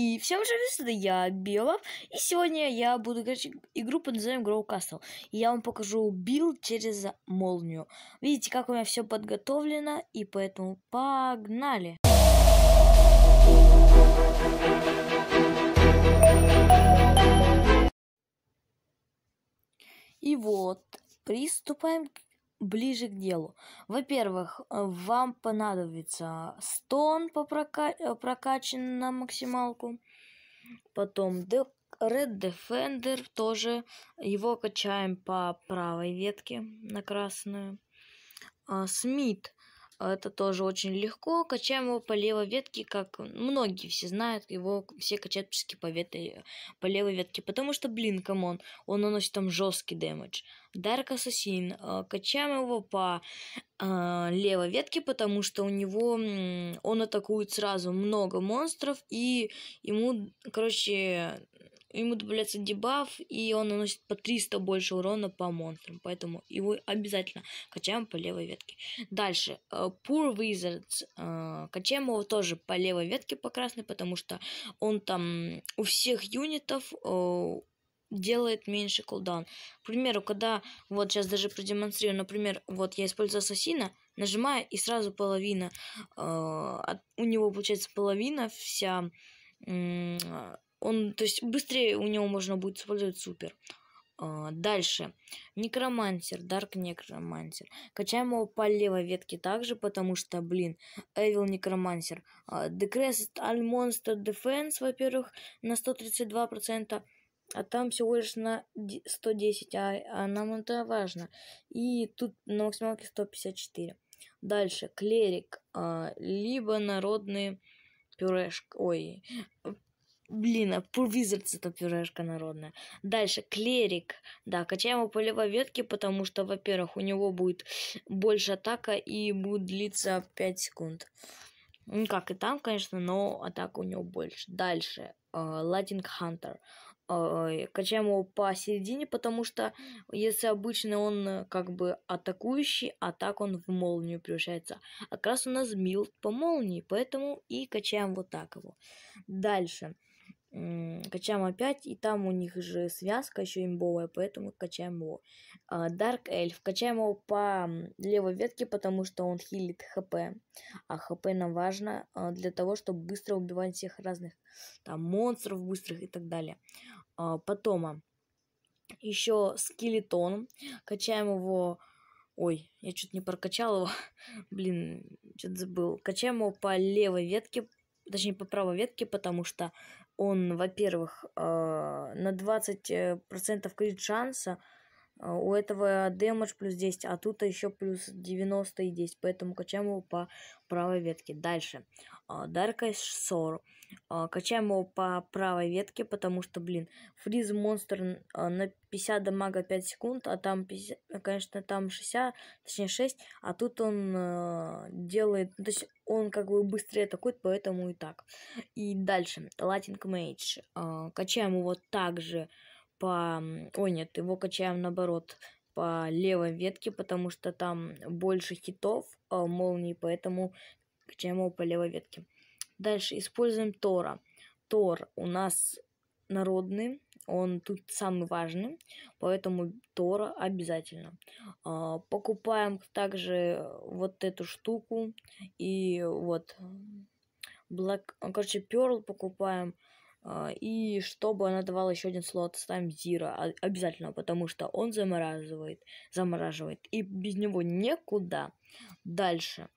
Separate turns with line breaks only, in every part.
И всем привет, это я, Белов. И сегодня я буду играть игру под названием Grow Castle. И я вам покажу билд через молнию. Видите, как у меня все подготовлено, и поэтому погнали! И вот, приступаем к ближе к делу. Во-первых, э, вам понадобится стон по прокач э, прокачан на максималку. Потом Red Defender тоже. Его качаем по правой ветке на красную. А, Смит а это тоже очень легко. Качаем его по левой ветке, как многие все знают. Его все качают практически по, ветке, по левой ветке. Потому что, блин, камон, он наносит там жесткий дэмэдж. Дарк Ассасин. А, качаем его по э, левой ветке, потому что у него... Он атакует сразу много монстров. И ему, короче, ему добавляется дебаф, и он наносит по 300 больше урона по монстрам. Поэтому его обязательно качаем по левой ветке. Дальше. Э, Poor Wizards. Э, качаем его тоже по левой ветке, по красной, потому что он там у всех юнитов э, делает меньше кулдаун. К примеру, когда, вот сейчас даже продемонстрирую, например, вот я использую ассасина, нажимаю, и сразу половина, э, от, у него получается половина вся э, он, то есть, быстрее у него можно будет использовать супер. А, дальше. Некромансер, Дарк Некромансер. Качаем его по левой ветке также, потому что, блин, Эвил Некромансер. А, Decreased дефенс, во-первых, на 132%, а там всего лишь на 110, а, а нам это важно. И тут на максималке 154. Дальше, клерик, а, либо народные пюрешка, ой, Блин, а Визардс это пюрешка народная. Дальше, клерик. Да, качаем его полевой ветки, потому что, во-первых, у него будет больше атака и будет длиться 5 секунд. Ну, как и там, конечно, но атака у него больше. Дальше, Латинг э, Хантер. Э, качаем его посередине, потому что если обычно он как бы атакующий, а так он в молнию превращается. А как раз у нас билд по молнии, поэтому и качаем вот так его. Дальше качаем опять, и там у них же связка еще имбовая, поэтому качаем его. Дарк Эльф. Качаем его по левой ветке, потому что он хилит хп. А хп нам важно а, для того, чтобы быстро убивать всех разных там монстров быстрых и так далее. А, Потом еще скелетон. Качаем его... Ой, я что-то не прокачал его. Блин, что-то забыл. Качаем его по левой ветке, точнее по правой ветке, потому что он, во-первых, э, на 20% э, кредит шанса а, у этого демедж плюс 10, а тут еще плюс 90 и 10, поэтому качаем его по правой ветке. Дальше. Дарка Сор. А, качаем его по правой ветке, потому что, блин, фриз монстр а, на 50 дамага 5 секунд, а там, 50, э, конечно, там 60, точнее 6, а тут он делает, ну, то есть он как бы быстрее атакует, поэтому и так. И дальше. Латинг Мейдж. Качаем его также по... Ой, нет, его качаем наоборот по левой ветке, потому что там больше хитов а, молнии, поэтому качаем его по левой ветке. Дальше используем Тора. Тор у нас народный, он тут самый важный, поэтому Тора обязательно. А, покупаем также вот эту штуку и вот Black, короче, перл покупаем, а, и чтобы она давала еще один слот, ставим Зира обязательно, потому что он замораживает, замораживает. И без него никуда. Дальше.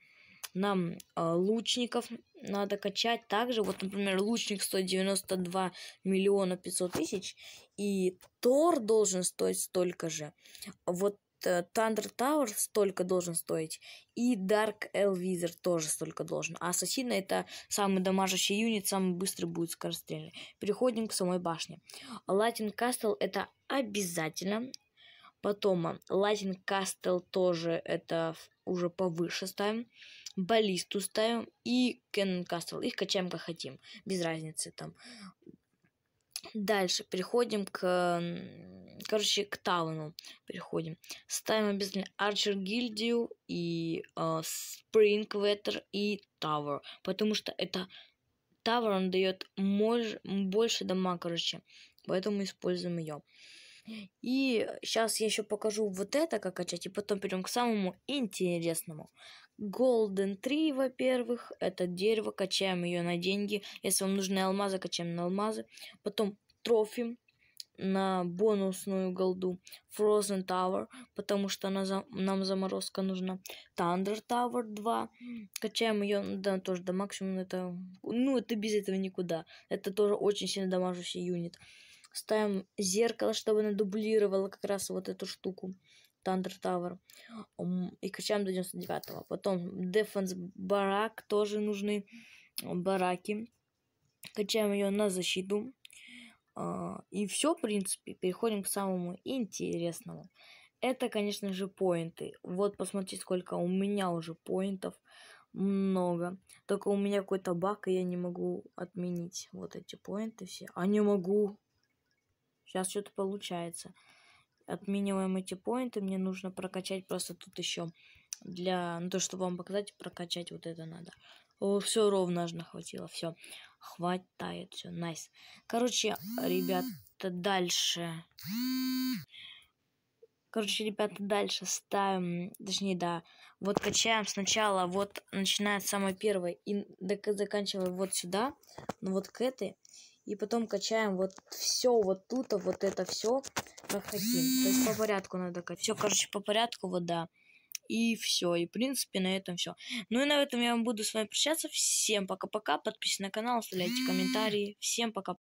Нам э, лучников надо качать также. Вот, например, лучник стоит 192 миллиона 500 тысяч. И Тор должен стоить столько же. Вот Э, Thunder Tower столько должен стоить, и Dark Elvisor тоже столько должен. А Ассасина это самый дамажащий юнит, самый быстрый будет скорострельный. Переходим к самой башне. Латин Кастл это обязательно. Потом э, Латин Кастл тоже это уже повыше ставим. Баллисту ставим и Кеннон Кастл. Их качаем как хотим. Без разницы там. Дальше переходим к... Короче, к Тауну переходим. Ставим обязательно Арчер Гильдию и э, и Тауэр. Потому что это Тауэр, он дает мож... больше дома, короче. Поэтому используем ее. И сейчас я еще покажу вот это, как качать, и потом перейдем к самому интересному. Golden 3, во-первых, это дерево, качаем ее на деньги. Если вам нужны алмазы, качаем на алмазы. Потом трофи на бонусную голду. Frozen Tower, потому что она за... нам заморозка нужна. Thunder Tower 2, качаем ее, ну да, тоже до максимума, это, ну, это без этого никуда. Это тоже очень сильно дамажущий юнит. Ставим зеркало, чтобы оно дублировало как раз вот эту штуку. Thunder Tower. И качаем до 99-го. Потом Defense Барак тоже нужны. Э, бараки. Качаем ее на защиту. А, и все, в принципе, переходим к самому интересному. Это, конечно же, поинты. Вот посмотрите, сколько у меня уже поинтов. Много. Только у меня какой-то баг, и я не могу отменить вот эти поинты все. А не могу. Сейчас что-то получается. Отмениваем эти поинты. Мне нужно прокачать просто тут еще для... Ну, то, что вам показать, прокачать вот это надо. Все ровно аж нахватило. Все. Хватает. Все. Найс. Короче, ребята, дальше. Короче, ребята, дальше ставим, точнее, да, вот качаем сначала, вот начинает с самой первой и заканчивая вот сюда, ну вот к этой. И потом качаем вот все вот тут, а вот это все, как хотим. То есть по порядку надо качать. Все, короче, по порядку, вот да. И все. И, в принципе, на этом все. Ну и на этом я вам буду с вами прощаться. Всем пока-пока. Подписывайтесь на канал, оставляйте комментарии. Всем пока.